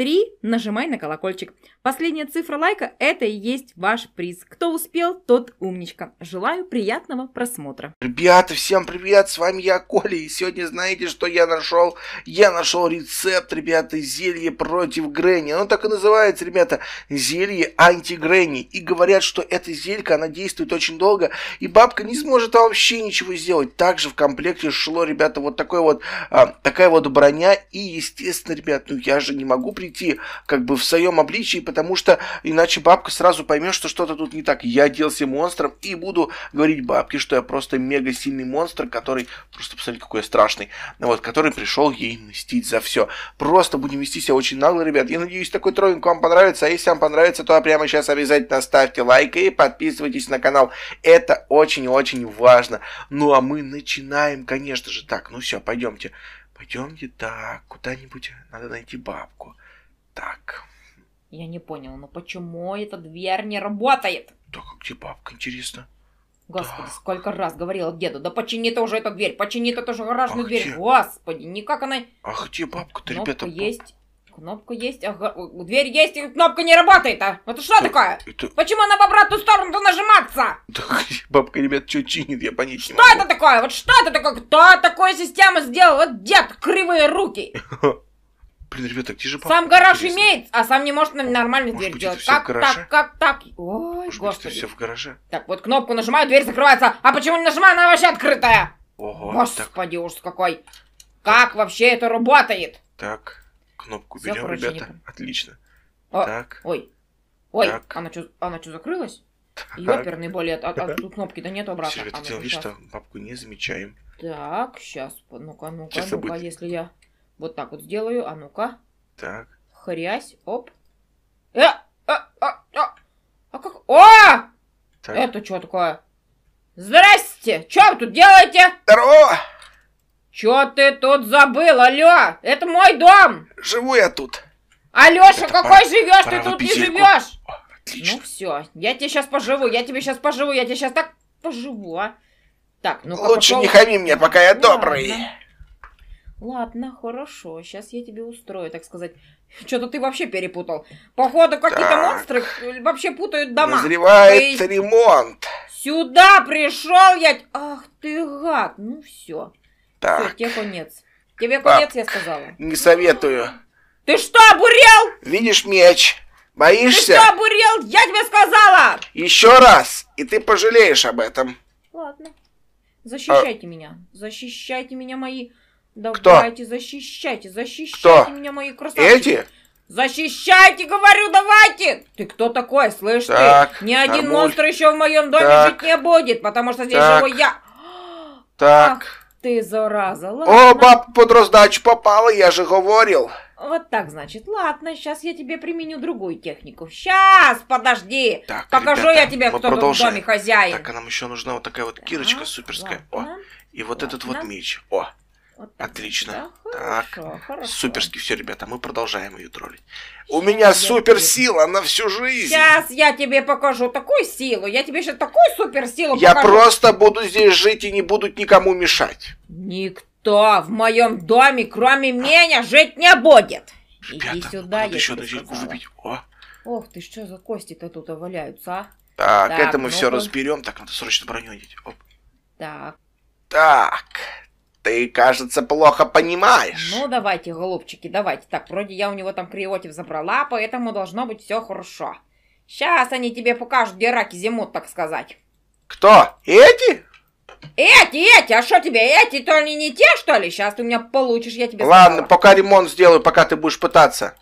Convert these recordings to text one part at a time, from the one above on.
Три, нажимай на колокольчик. Последняя цифра лайка – это и есть ваш приз. Кто успел, тот умничка. Желаю приятного просмотра. Ребята, всем привет, с вами я, Коля. И сегодня знаете, что я нашел? Я нашел рецепт, ребята, зелье против Грэнни. Оно так и называется, ребята, зелье анти И говорят, что эта зелька, она действует очень долго, и бабка не сможет вообще ничего сделать. Также в комплекте шло, ребята, вот, такой вот а, такая вот броня. И, естественно, ребят, ну я же не могу при прийти как бы в своем обличии, потому что иначе бабка сразу поймет, что что-то тут не так. Я оделся монстром и буду говорить бабке, что я просто мега сильный монстр, который, просто посмотри, какой я страшный, вот, который пришел ей мстить за все. Просто будем вести себя очень нагло, ребят. Я надеюсь, такой троллинг вам понравится, а если вам понравится, то прямо сейчас обязательно ставьте лайк и подписывайтесь на канал. Это очень-очень важно. Ну, а мы начинаем, конечно же. Так, ну все, пойдемте. Пойдемте, так, куда-нибудь надо найти бабку так. Я не понял, но ну почему эта дверь не работает? Так, как тебе бабка, интересно? Господи, да. сколько раз говорила деду, да почини ты уже эту дверь, почини ты тоже гаражную а дверь. Где? Господи, никак она... А где бабка-то, ребята? Баб... есть. Кнопка есть, ага, дверь есть, и кнопка не работает, а? Это что да, э, такое? Это... Почему она в обратную сторону нажиматься? Да, бабка, ребят, что чинит, я понять что не Что это такое? Вот что это такое? Кто такую систему сделал? Вот дед, кривые руки. Блин, ребята, где же папа? Сам гараж имеет, а сам не может нормально может дверь быть, делать. Как, так, как, так? Ой, может господи. Быть, все в гараже? Так, вот кнопку нажимаю, дверь закрывается. А почему не нажимаю? Она вообще открытая. Ого, Господи, так. ужас какой. Как так. вообще это работает? Так, кнопку все, берем, ребята. Отлично. О, так. Ой. Ой, так. она что, она что, закрылась? Ёперный болет, а, а тут кнопки да нет обратно. Все, ребята, делаем вид, что папку не замечаем. Так, сейчас, ну-ка, ну-ка, ну-ка, если я... Вот так вот сделаю, а ну-ка. Так. Хрясь, оп. Э, э, э, э. э. А как? О! Так. Это что такое? Здрасте! Что вы тут делаете? Здорово! Чё ты тут забыл, алё? Это мой дом! Живу я тут. Алёша, Это какой пора, живешь? ты тут не живешь! Отлично. Ну все, я тебе сейчас поживу, я тебе сейчас поживу, я тебе сейчас так поживу, а. Так, ну Лучше какого... не хами мне, пока я Ладно. добрый. Ладно, хорошо, сейчас я тебе устрою, так сказать. Что-то ты вообще перепутал. Походу, какие-то монстры э, вообще путают дома. Назревает ты... ремонт. Сюда пришел я... Ах ты гад, ну все. Так. Все, тебе конец. Тебе Пап, конец, я сказала. Не советую. Ты что, обурел? Видишь меч? Боишься? Ты что, обурел? Я тебе сказала! Еще раз, и ты пожалеешь об этом. Ладно. Защищайте а... меня. Защищайте меня, мои Давайте, Кто? защищайте, защищайте Кто? меня, мои красавчики. Эти? Защищайте, говорю, давайте! Ты кто такой, слышь так, ты? Ни один Армуль. монстр еще в моем доме так, жить не будет, потому что здесь так, живу я. Так. Ах, ты зараза, ладно. О, баб под раздачу попала, я же говорил. Вот так, значит. Ладно, сейчас я тебе применю другую технику. Сейчас, подожди. Так, Покажу ребята, я тебе, ну, кто тут в доме хозяин. Так, а нам еще нужна вот такая вот кирочка так, суперская. Ладно, О, и вот ладно. этот вот меч. О, вот так. Отлично. Да, хорошо, так. Хорошо. Суперски все, ребята, мы продолжаем ее троллить. У меня суперсила тебе... на всю жизнь. Сейчас я тебе покажу такую силу. Я тебе сейчас такую суперсилу покажу. Я просто буду здесь жить и не буду никому мешать. Никто в моем доме, кроме меня, жить не будет. Ребята, Иди сюда, надо я еще одну выпить. О. Ох ты, что за кости-то тут валяются, а? Так, так это мы ну все разберем. Так, надо срочно броню одеть. Оп. Так. Так, ты, кажется, плохо понимаешь. Ну, давайте, голубчики, давайте. Так, вроде я у него там криотив забрала, поэтому должно быть все хорошо. Сейчас они тебе покажут, где раки зимут, так сказать. Кто? Эти? Эти, эти, а что тебе, эти, то они не те, что ли? Сейчас ты у меня получишь, я тебе Ладно, сказала. пока ремонт сделаю, пока ты будешь пытаться.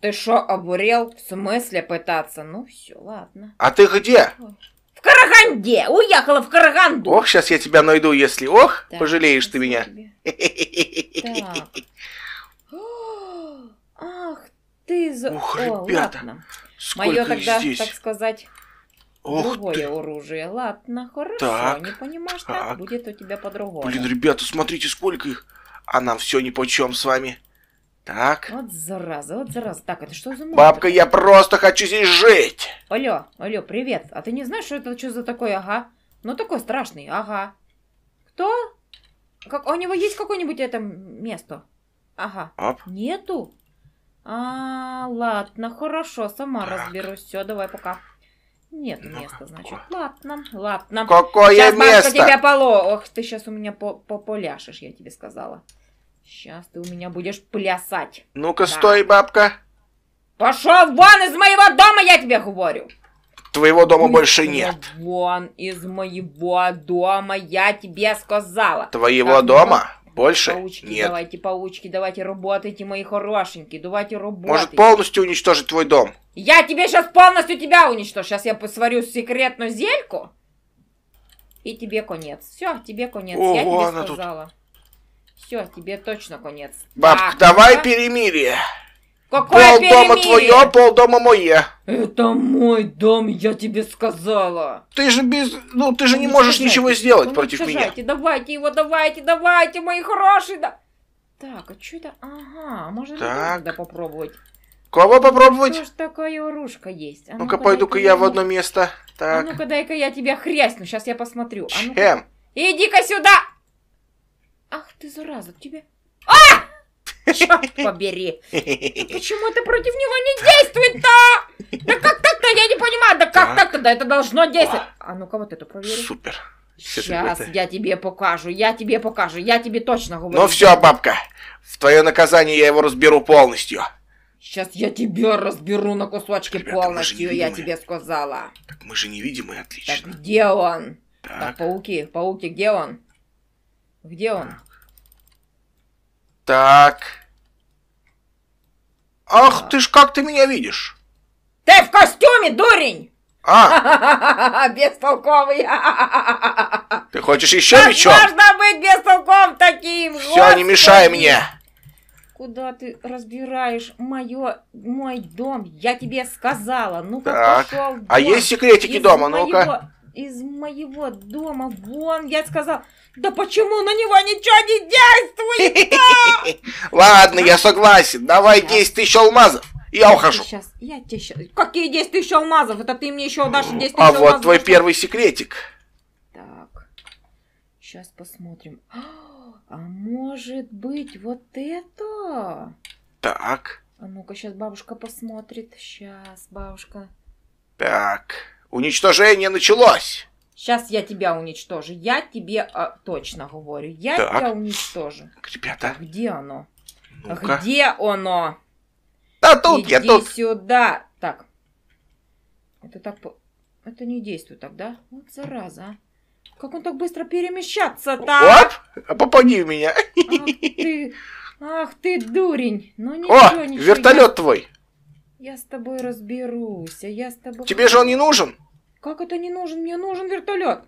Ты что, обурел? В смысле пытаться? Ну все, ладно. А ты где? Ой. Караганде! Уехала в Караганду! Ох, сейчас я тебя найду, если ох, так, пожалеешь ты меня. Ах ты за... Ух, ребята, Мое тогда, так сказать, Ох Другое ты. оружие. Ладно, хорошо. Так, не понимаешь, так, так будет у тебя по-другому. Блин, ребята, смотрите, сколько их. А нам все ни по чем с вами. Так. Вот зараза, вот зараза. Так, это что за номер? Бабка, я просто хочу здесь жить! Алло, алло, привет. А ты не знаешь, что это что за такой, ага? Ну, такой страшный, ага. Кто? Как, а у него есть какое-нибудь это место? Ага. Оп. Нету? А, ладно, хорошо, сама так. разберусь. Все, давай, пока. Нет ну, места, значит. Ладно, ладно. Какое сейчас, место? Сейчас, тебя поло... Ох, ты сейчас у меня по поляшешь, я тебе сказала. Сейчас ты у меня будешь плясать. Ну-ка, да. стой, бабка. Пошел вон из моего дома, я тебе говорю. Твоего дома Пусть больше нет. Вон из моего дома, я тебе сказала. Твоего так, дома? Вот... Больше? Паучки, нет. давайте, паучки, давайте работайте, мои хорошенькие, давайте работайте. Может полностью уничтожить твой дом? Я тебе сейчас полностью тебя уничтожу. Сейчас я посварю секретную зельку, и тебе конец. Все, тебе конец, О, я тебе сказала. Тут... Все, тебе точно конец. Баб, так, давай да? перемирие. Какое пол перемирие? дома твое, пол дома мое. Это мой дом, я тебе сказала. Ты же без, ну ты же ну, не, не ну, можешь чужайте. ничего сделать ну, ну против меня. Давайте его, давайте, давайте, мои хорошие. Да... Так, а что это? Ага, а можно тогда попробовать. Кого попробовать? Что ж такое оружка есть? А ну-ка, ну пойду-ка я в одно место. А так. А ну-ка, дай-ка я тебя хрясну, сейчас я посмотрю. А ну Чем? Иди-ка сюда! ты зараза, к тебе... А! Черт побери! Почему это против него не действует-то? Да как так-то, я не понимаю, да как так-то, да это должно действовать. А ну-ка вот это проверь. Супер. Сейчас я тебе покажу, я тебе покажу, я тебе точно говорю. Ну все, бабка, в твое наказание я его разберу полностью. Сейчас я тебя разберу на кусочки Ребята, полностью, я тебе сказала. Так мы же невидимые, отлично. Так где он? Так, так пауки, пауки, где он? Где он? Так. Так. Ах ты ж, как ты меня видишь? Ты в костюме, дурень! А! Бестолковый! Ты хочешь еще как мечом? можно быть бестолковым таким? Все, Господи. не мешай мне! Куда ты разбираешь мое, мой дом? Я тебе сказала. Ну-ка, пошел. А вон. А есть секретики дома? Ну-ка из моего дома вон. Я сказал, да почему на него ничего не действует? Ладно, я согласен. Давай 10 тысяч алмазов. Я ухожу. Сейчас, я тебе сейчас. Какие 10 тысяч алмазов? Это ты мне еще дашь 10 а тысяч алмазов. А вот твой первый секретик. Так, сейчас посмотрим. А может быть вот это? Так. А ну-ка, сейчас бабушка посмотрит. Сейчас, бабушка. Так. Уничтожение началось. Сейчас я тебя уничтожу. Я тебе а, точно говорю. Я так. тебя уничтожу. Ребята. Где оно? ну -ка. Где оно? Да тут, Иди я тут. сюда. Так. Это так... Это не действует так, да? Вот зараза, а. Как он так быстро перемещаться-то? А? Оп! Попади в меня. Ах ты, ах ты дурень. Ну ничего, О, ничего. вертолет твой. Я с тобой разберусь, а я с тобой... Тебе же он не нужен? Как это не нужен? Мне нужен вертолет.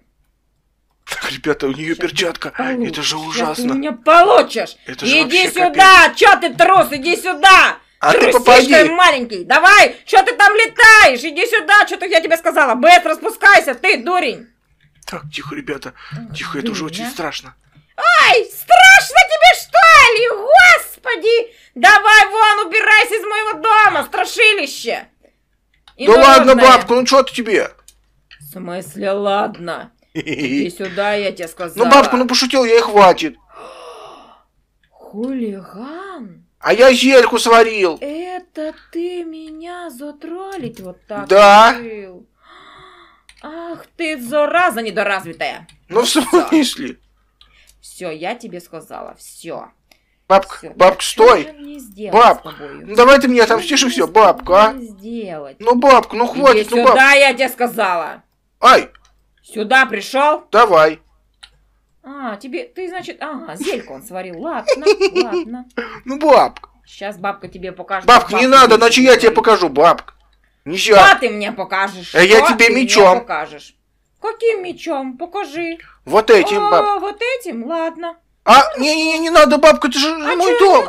Так, ребята, у нее Сейчас перчатка. Получ... Это же ужасно. Сейчас ты меня получишь. Это же иди сюда! Капец. Че ты трус? Иди сюда! А Трусишь ты маленький. Давай, что ты там летаешь? Иди сюда, что ты? я тебе сказала. Бет, распускайся, ты дурень. Так, тихо, ребята. Тихо, Ах, это уже очень а? страшно. Ай, страшно тебе Элли, господи! Давай вон, убирайся из моего дома, страшилище! И да ладно, бабка, ну что ты тебе? В смысле, ладно? Иди сюда, я тебе сказала. Ну, бабка, ну пошутил, я и хватит. Хулиган? А я зельку сварил. Это ты меня затролить вот так да. решил? Ах ты, зараза недоразвитая. Ну, в смысле? Все, я тебе сказала, все. Бабка, все. бабка, стой! Бабка, ну давай ты мне отомстишь и все, бабка, а? Сделать? Ну, бабка, ну хватит, Иди ну, бабка. сюда, я тебе сказала. Ай! Сюда пришел? Давай. А, тебе, ты, значит, ага, зельку он сварил. Ладно, ладно. Ну, бабка. Сейчас бабка тебе покажет. Бабка, не надо, иначе я тебе покажу, бабка. Ничего. Что ты мне покажешь? А я тебе мечом. покажешь? Каким мечом? Покажи. Вот этим, бабка. Вот этим? Ладно. А, не-не-не, не надо, бабка, это же а мой дом.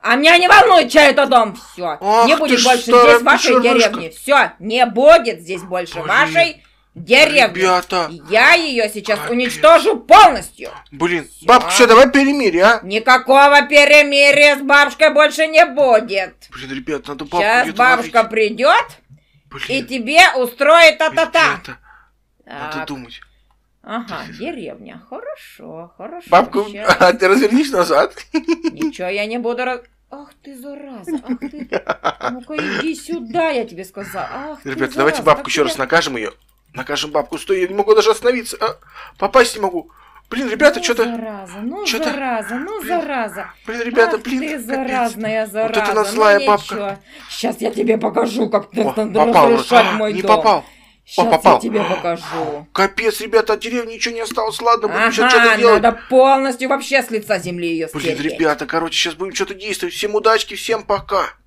А меня не волнует, чей это дом. Все, не будет больше здесь вашей деревни. Все, не будет здесь больше Блин. вашей деревни. Ребята. Я ее сейчас Капец. уничтожу полностью. Блин, все. бабка, все, давай перемирие, а? Никакого перемирия с бабушкой больше не будет. Блин, ребят, надо бабку Сейчас бабушка придет и тебе устроит та-та-та. Надо думать. Ага, деревня. Хорошо, хорошо. Бабку, а ты развернись назад. Ничего, я не буду раз... Ах ты, зараза, ах ты. Ну-ка иди сюда, я тебе сказал. Ах Ребята, ты, давайте бабку еще я... раз накажем ее. Накажем бабку. Стой, я не могу даже остановиться. А, попасть не могу. Блин, ребята, ну, что-то... зараза, ну, что зараза, ну, блин, зараза. Блин, ребята, Ах блин, ты капец. заразная зараза. Вот это у ну злая ну, бабка. Ничего. Сейчас я тебе покажу, как ты О, попал, мой а, дом. Не попал. Сейчас попал. я тебе покажу. Капец, ребята, от деревни ничего не осталось. Ладно, будем ага, сейчас что-то делать. надо полностью вообще с лица земли ее стереть. Блин, ребята, короче, сейчас будем что-то действовать. Всем удачки, всем пока.